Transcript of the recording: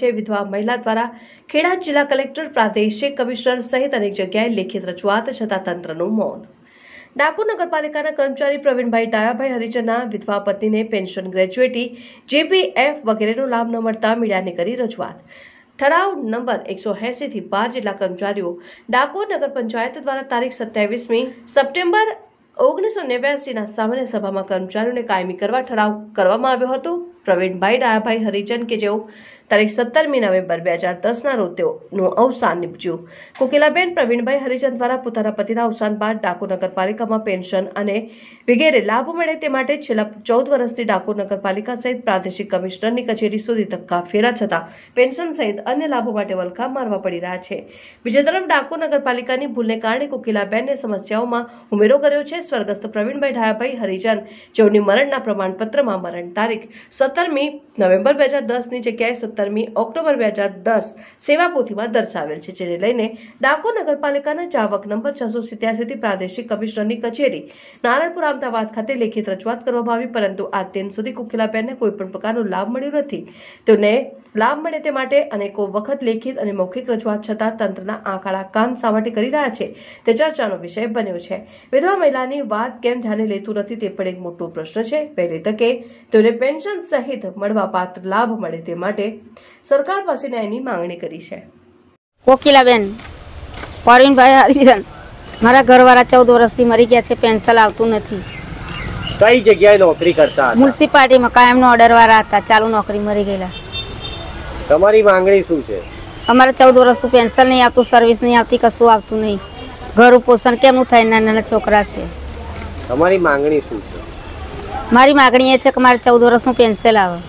છે વિધવા મહિલા દ્વારા ખેડા જિલ્લા કલેક્ટર પ્રાદેશિક કમિશનર સહિત અનેક જગ્યાએ લેખિત રજૂઆત છતાં તંત્રનું મૌન ડાકોર નગરપાલિકાના કર્મચારી પ્રવીણભાઈ ડાયાભાઈ હરિજનના વિધવા પત્નીને પેન્શન ગ્રેજ્યુએટી જેપીએફ વગેરેનો લાભ ન મળતા મીડિયાને કરી રજૂઆત ઠરાવ નંબર એકસો એંસીથી બાર જેટલા કર્મચારીઓ ડાકોર નગર પંચાયત દ્વારા તારીખ સત્યાવીસમી સપ્ટેમ્બર ઓગણીસો નેવ્યાસીના સામાન્ય સભામાં કર્મચારીઓને કાયમી કરવા ઠરાવ કરવામાં આવ્યો હતો પ્રવીણભાઈ ડાયાભાઈ હરિજન કે જેઓ તારીખ સત્તરમી નવેમ્બર બે હજાર દસના રોજ તેઓનું અવસાન નીપજ્યું કોકિલાબેન પ્રવીણભાઈ હરિજન દ્વારા પોતાના પતિના અવસાન બાદ ડાકોર નગરપાલિકામાં પેન્શન અને વગેરે લાભ મળે તે માટે છેલ્લા ચૌદ વર્ષથી ડાકોર નગરપાલિકા સહિત પ્રાદેશિક કમિશનરની કચેરી સુધી ધક્કા ફેરા છતાં પેન્શન સહિત અન્ય લાભો માટે વલખા મારવા પડી રહ્યા છે બીજી તરફ ડાકોર નગરપાલિકાની ભૂલને કારણે કોકિલાબેનને સમસ્યાઓમાં ઉમેરો કર્યો છે સ્વર્ગસ્થ પ્રવીણભાઈ ઢાયાભાઈ હરિજન જેઓની મરણના પ્રમાણપત્રમાં મરણ તારીખ સત્તરમી નવેમ્બર બે હજાર દસની જગ્યાએ સત્તર સત્તરમી ઓક્ટોબર બે હજાર દસ સેવાપોથીમાં દર્શાવેલ છે જેને લઈને ડાકોર નગરપાલિકાના ચાવક નંબર છસો સિત્યાસીથી પ્રાદેશિક કમિશનરની કચેરી નારણપુર અમદાવાદ ખાતે લેખિત રજૂઆત કરવામાં આવી પરંતુ આ દિન સુધી કોકિલાબેનને કોઈપણ પ્રકારનો લાભ મળ્યો નથી તેને લાભ મળે તે માટે અનેકો વખત લેખિત અને મૌખિક રજૂઆત છતાં તંત્રના આંકડા કાન સાવટી કરી રહ્યા છે તે ચર્ચાનો વિષય બન્યો છે વિધવા મહિલાની વાત કેમ ધ્યાને લેતું નથી તે પણ એક મોટો પ્રશ્ન છે પહેલી તકે તેઓને પેન્શન સહિત મળવાપાત્ર લાભ મળે તે માટે સરકાર પાસે ન્યાયની માંગણી કરી છે કોકિલાબેન પરવીનભાઈ હરિજન મારા ઘરવાળા ચૌદ વર્ષથી મરી ગયા છે પેન્શન આવતું નથી કઈ જગ્યાએ નોકરી કરતા મ્યુનિસિપાલિટીમાં કાયમનો ઓર્ડર વાળા હતા ચાલુ નોકરી મરી ગયેલા તમારી માંગણી શું છે અમારે ચૌદ વર્ષનું પેન્શન નહીં આવતું સર્વિસ નહીં આવતી કશું આવતું નહીં ઘરનું પોષણ કેમનું થાય નાના નાના છોકરા છે તમારી માંગણી શું છે મારી માંગણી એ છે કે મારે ચૌદ વર્ષનું પેન્શન આવે